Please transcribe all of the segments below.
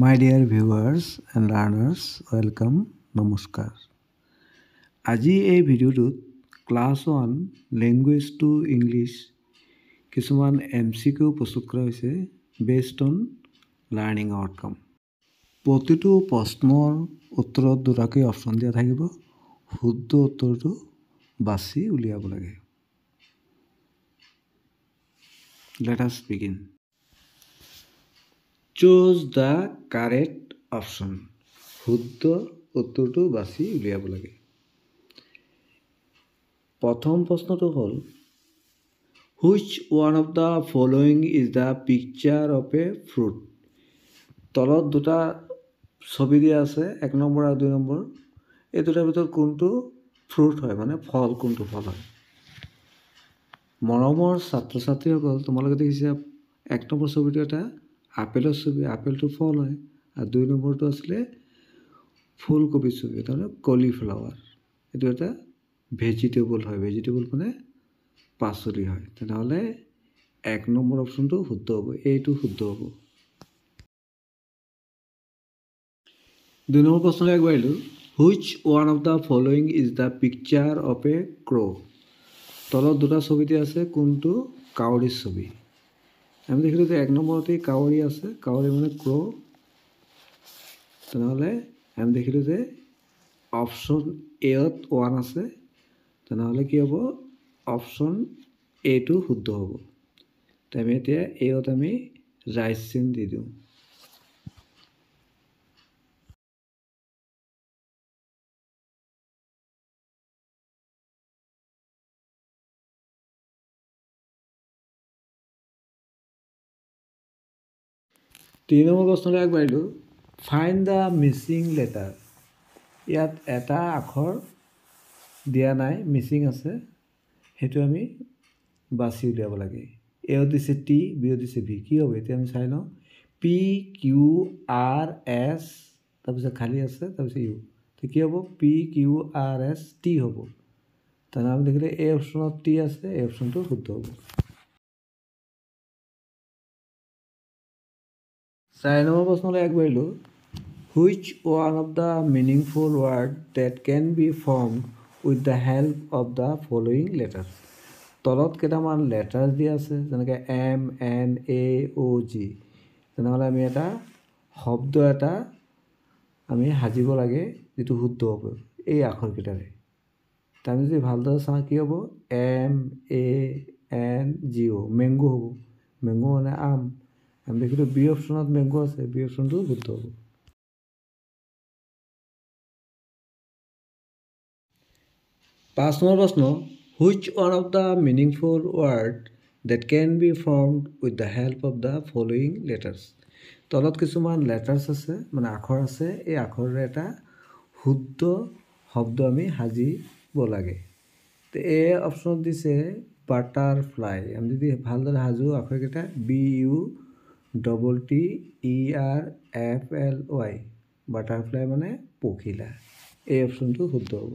my dear viewers and learners welcome নমস্কাৰ আজি এই ভিডিঅ'টোত class one language two English কিছুমান এম চি কিউ প্ৰস্তুত কৰা হৈছে বেষ্ট অন লাৰ্ণিং আউটকাম প্ৰতিটো প্ৰশ্নৰ উত্তৰত দুটাকৈ অপশ্যন দিয়া থাকিব শুদ্ধ উত্তৰটো বাছি উলিয়াব লাগে let us begin choose the correct option শুদ্ধ উত্তৰটো বাছি উলিয়াব লাগে প্ৰথম প্ৰশ্নটো হ'ল which one of the following is the picture of a fruit তলত দুটা ছবি দিয়া আছে এক নম্বৰ আৰু দুই নম্বৰ এই দুটাৰ ভিতৰত কোনটো ফ্ৰুট হয় মানে ফল কোনটো ফল হয় মৰমৰ ছাত্ৰ ছাত্ৰীসকল তোমালোকে দেখিছা এক নম্বৰ ছবিটো এটা আপেলৰ ছবি আপেলটো ফল হয় আৰু দুই নম্বৰটো আছিলে ফুলকবি ছবি তাৰমানে কলিফ্লাৱাৰ এইটো এটা ভেজিটেবল হয় ভেজিটেবল মানে পাচলি হয় তেনেহ'লে এক নম্বৰ অপশ্যনটো শুদ্ধ হ'ব এইটো শুদ্ধ হ'ব দুই নম্বৰ প্ৰশ্নলৈ আগবাঢ়িলোঁ which one of the following is the picture of a crow' তলত দুটা ছবিতে আছে কোনটো কাউৰীৰ ছবি আমি দেখিলোঁ যে এক নম্বৰতেই কাউৰী আছে কাউৰী মানে ক্ৰ' তেনেহ'লে আমি দেখিলোঁ যে অপশ্যন এত ওৱান আছে তেনেহ'লে কি হ'ব অপশ্যন এটো শুদ্ধ হ'ব তো আমি এতিয়া এত আমি ৰাইচিন দি দিওঁ তিনি নম্বৰ প্ৰশ্নলৈ আগবাঢ়িলোঁ ফাইন দ্য মিচিং লেটাৰ ইয়াত এটা আখৰ দিয়া নাই মিচিং আছে সেইটো আমি বাছি উলিয়াব লাগে এ অ দিছে টি বি অ' দিছে ভি কি হ'ব এতিয়া আমি চাই লওঁ পি কিউ আৰ এছ তাৰপিছত খালী আছে তাৰপিছত ইউ তো কি হ'ব P Q R S T হ'ব তাৰমানে আমি দেখিলে এ অপশ্যনত টি আছে এই অপশ্যনটো শুদ্ধ হ'ব চাৰি নম্বৰ প্ৰশ্নলৈ আগবাঢ়িলোঁ which one of the meaningful word that can be form with the help of the following letters তলত কেইটামান লেটাৰ্ছ দিয়া আছে যেনেকৈ M N A O' G তেনেহ'লে আমি এটা শব্দ এটা আমি সাজিব লাগে যিটো শুদ্ধ হ'ব এই আখৰকেইটাৰে আমি যদি ভালদৰে চাওঁ কি হ'ব M A N G O' mango হ'ব মেংগো মানে আম আমি দেখিলোঁ বি অপশ্যনত মেংগো আছে বি অপশ্যনটো শুদ্ধ হ'ব পাঁচ নম্বৰ প্ৰশ্ন which one of the meaningful word that can be form with the help of the following letters তলত কিছুমান লেটাৰ্ছ আছে মানে আখৰ আছে এই আখৰৰে এটা শুদ্ধ শব্দ আমি সাজিব লাগে এই অপশ্যনত দিছে বাটাৰফ্লাই আমি যদি ভালদৰে সাজোঁ আখৰকেইটা B U double T E R F L Y butterfly মানে পখিলা এই অপশ্যনটো শুদ্ধ হ'ব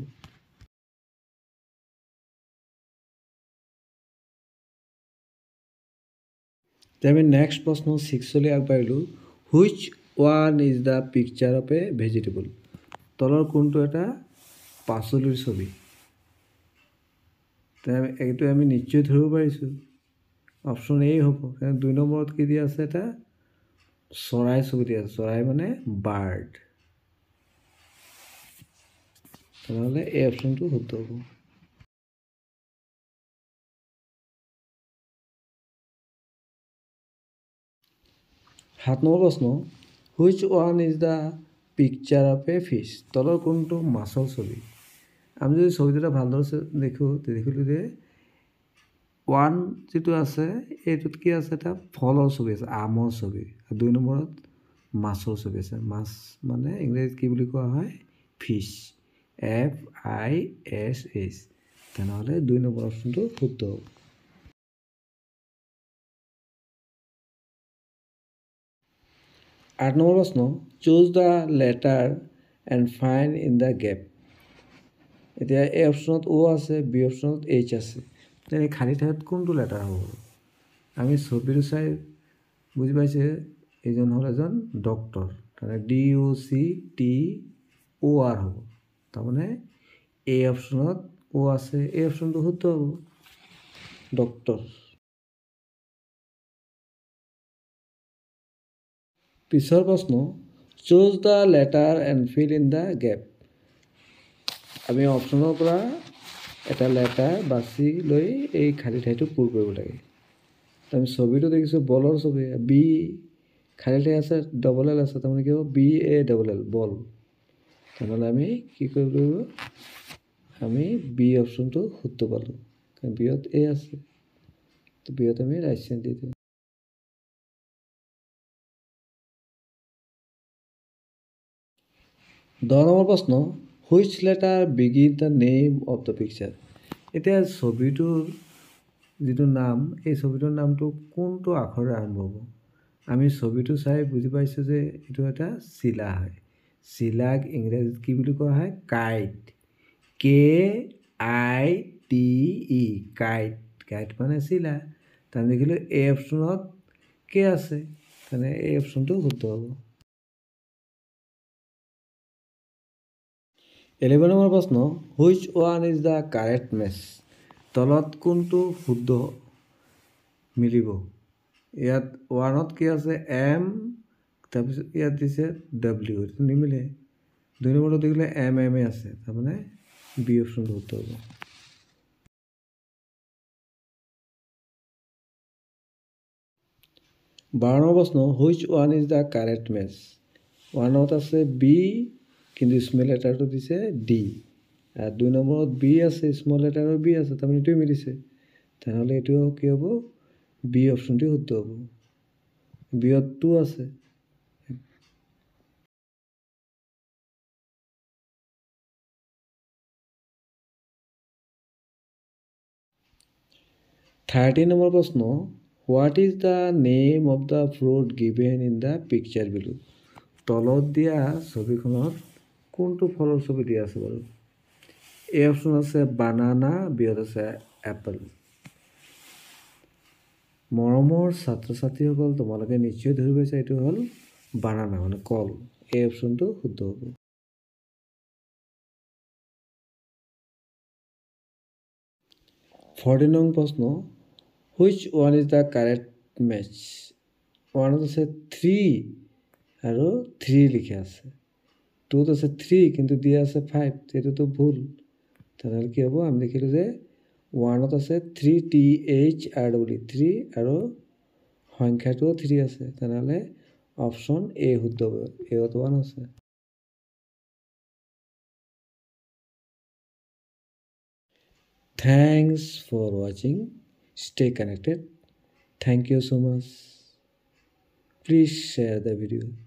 আমি নেক্সট প্ৰশ্ন ছিক্সলৈ আগবাঢ়িলোঁ which one is the picture of a vegetable তলৰ কোনটো এটা পাচলিৰ ছবি এইটো আমি নিশ্চয় ধৰিব পাৰিছোঁ অপশ্যন এই হ'ব দুই নম্বৰত কি দিয়া আছে এটা চৰাই ছবি দিয়া আছে চৰাই মানে বাৰ্ড তেনেহ'লে এই অপশ্যনটো শুদ্ধ হ'ব সাত নম্বৰ প্ৰশ্ন which one is the picture of a fish তলৰ কোনটো মাছৰ ছবি আমি যদি ছবিটো এটা ভালদৰে দেখোঁ দেখিলোঁ যে ওৱান যিটো আছে এইটোত কি আছে এটা ফলৰ ছবি আছে আমৰ ছবি আৰু দুই নম্বৰত মাছৰ ছবি আছে মাছ মানে ইংৰাজীত কি বুলি কোৱা হয় fish F I S H তেনেহ'লে দুই নম্বৰ অপশ্যনটো শুদ্ধ হ'ব আঠ নম্বৰ প্ৰশ্ন choose the letter and fine in the gap এতিয়া এ অপশ্যনত অ' আছে বি অপশ্যনত এইচ আছে তেনে খালী ঠাইত কোনটো লেটাৰ হ'ব আমি ছবিটো চাই বুজি পাইছে এইজন হ'ল এজন ডক্টৰ তাৰমানে D O' C T O' R হ'ব তাৰমানে এ অপশ্যনত অ' আছে এই অপশ্যনটো শুদ্ধ হ'ব ডক্টৰ পিছৰ প্ৰশ্ন choose the letter and fill in the gap আমি অপশ্যনৰ পৰা এটা লেটা বাচি লৈ এই খালী ঠাইটো পূৰ কৰিব লাগে আমি ছবিটো দেখিছোঁ বলৰ ছবি বি খালী ঠাই আছে ডবল এল আছে তাৰমানে কি হ'ব B A double L ball তাৰমানে আমি কি কৰিব লাগিব আমি বি অপশ্যনটো শুদ্ধ পালোঁ কাৰণ বিয়ত এ আছে বিয়ত আমি ৰাইচেন দি দিওঁ দহ নম্বৰ প্ৰশ্ন which letter begin the name of the picture এতিয়া ছবিটোৰ যিটো নাম এই ছবিটোৰ নামটো কোনটো আখৰে আৰম্ভ হ'ব আমি ছবিটো চাই বুজি পাইছোঁ যে এইটো এটা চিলা হয় চিলাক ইংৰাজীত কি বুলি কোৱা হয় kite K I T E kite kite মানে চিলা তাৰ দেখিলোঁ এই অপশ্যনত কে আছে তেনে এই অপশ্যনটো শুদ্ধ হ'ব এলেভে নম্বৰ প্ৰশ্ন which one is the correct match তলত কোনটো শুদ্ধ মিলিব ইয়াত ওৱানত কি আছে এম তাৰপিছত ইয়াত দিছে ডাব্লিউ নিমিলে দুই নম্বৰত দেখিলে এম এম এ আছে তাৰমানে বি অপশ্যনটো উত্তৰ হ'ব বাৰ নম্বৰ প্ৰশ্ন which one is the correct match ওৱানত আছে বি কিন্তু স্মল লেটাৰটো দিছে ডি আৰু দুই নম্বৰত বি আছে স্মল লেটাৰৰ বি আছে তাৰমানে এইটোৱে মিলিছে তেনেহ'লে এইটো কি হ'ব বি অপশ্যনটোৱে শুদ্ধ হ'ব বিয়ত টু আছে থাৰ্টি নম্বৰ প্ৰশ্ন what is the name of the fruit given in the picture below তলত দিয়া ছবিখনত কোনটো ফলৰ ছবি দিয়া আছে বাৰু এ অপশ্যন আছে বানানা বিয়ত আছে এপল মৰমৰ ছাত্ৰ ছাত্ৰীসকল তোমালোকে নিশ্চয় ধৰি পাইছা এইটো হ'ল বানানা মানে কল এই অপশ্যনটো শুদ্ধ হ'ব ফৰ্টি নং প্ৰশ্ন which one is the correct match ওৱানত আছে থ্ৰী আৰু থ্ৰী লিখা আছে টুত আছে থ্ৰী কিন্তু দিয়া আছে ফাইভ সেইটোতো ভুল তেনেহ'লে কি হ'ব আমি দেখিলোঁ যে ওৱানত আছে three T H R W three আৰু সংখ্যাটোও থ্ৰী আছে তেনেহ'লে অপশ্যন এ শুদ্ধ এত ওৱান আছে থেংকছ ফৰ ৱাচিং stay connected thank you so' much please share the video'